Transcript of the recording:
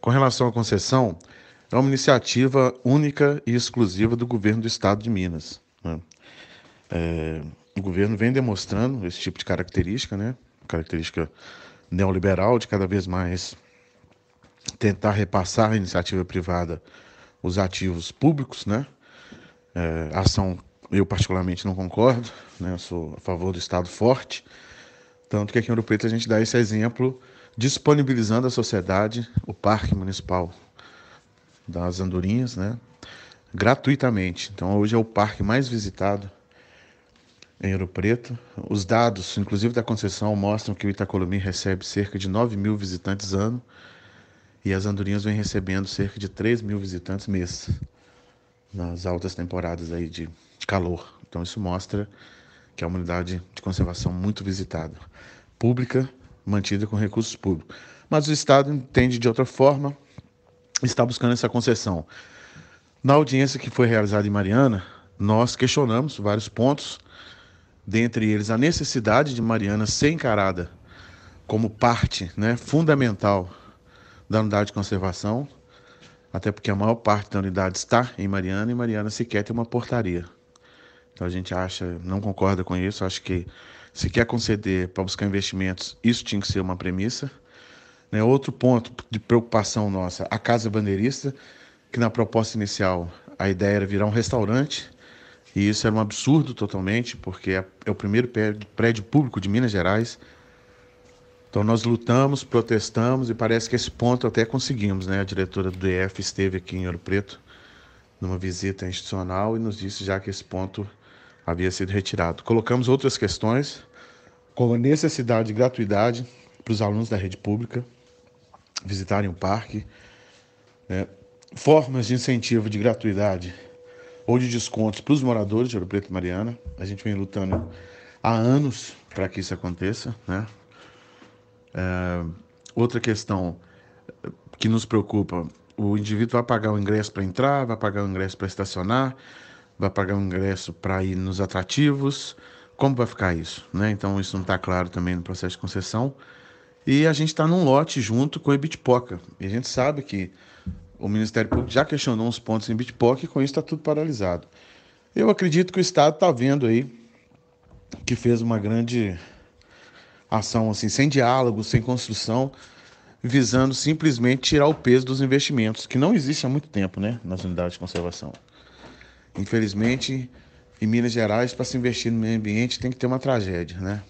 Com relação à concessão, é uma iniciativa única e exclusiva do governo do estado de Minas. Né? É, o governo vem demonstrando esse tipo de característica, né? característica neoliberal, de cada vez mais tentar repassar a iniciativa privada os ativos públicos. Né? É, ação, eu particularmente não concordo, né? Eu sou a favor do Estado forte. Tanto que aqui em Ouro Preto a gente dá esse exemplo disponibilizando à sociedade o Parque Municipal das Andorinhas, né? gratuitamente. Então hoje é o parque mais visitado em Ouro Preto. Os dados, inclusive da concessão, mostram que o Itacolomi recebe cerca de 9 mil visitantes ano e as andorinhas vêm recebendo cerca de 3 mil visitantes mês nas altas temporadas aí de calor. Então isso mostra que é uma unidade de conservação muito visitada, pública mantida com recursos públicos. Mas o Estado entende de outra forma está buscando essa concessão. Na audiência que foi realizada em Mariana, nós questionamos vários pontos, dentre eles a necessidade de Mariana ser encarada como parte né, fundamental da unidade de conservação, até porque a maior parte da unidade está em Mariana e Mariana sequer tem uma portaria. Então a gente acha, não concorda com isso, acho que se quer conceder para buscar investimentos, isso tinha que ser uma premissa. Né? Outro ponto de preocupação nossa, a Casa Bandeirista, que na proposta inicial a ideia era virar um restaurante, e isso era um absurdo totalmente, porque é, é o primeiro prédio público de Minas Gerais. Então nós lutamos, protestamos e parece que esse ponto até conseguimos. Né? A diretora do DF esteve aqui em Ouro Preto numa visita institucional e nos disse já que esse ponto havia sido retirado. Colocamos outras questões, como a necessidade de gratuidade para os alunos da rede pública visitarem o parque, né? formas de incentivo de gratuidade ou de descontos para os moradores de Ouro Preto e Mariana. A gente vem lutando há anos para que isso aconteça. Né? É, outra questão que nos preocupa: o indivíduo vai pagar o ingresso para entrar, vai pagar o ingresso para estacionar, vai pagar um ingresso para ir nos atrativos. Como vai ficar isso? Né? Então, isso não está claro também no processo de concessão. E a gente está num lote junto com a Bitpoca. E a gente sabe que o Ministério Público já questionou uns pontos em Bitpoca e com isso está tudo paralisado. Eu acredito que o Estado está vendo aí que fez uma grande ação assim, sem diálogo, sem construção, visando simplesmente tirar o peso dos investimentos, que não existe há muito tempo né, nas unidades de conservação. Infelizmente, em Minas Gerais, para se investir no meio ambiente tem que ter uma tragédia, né?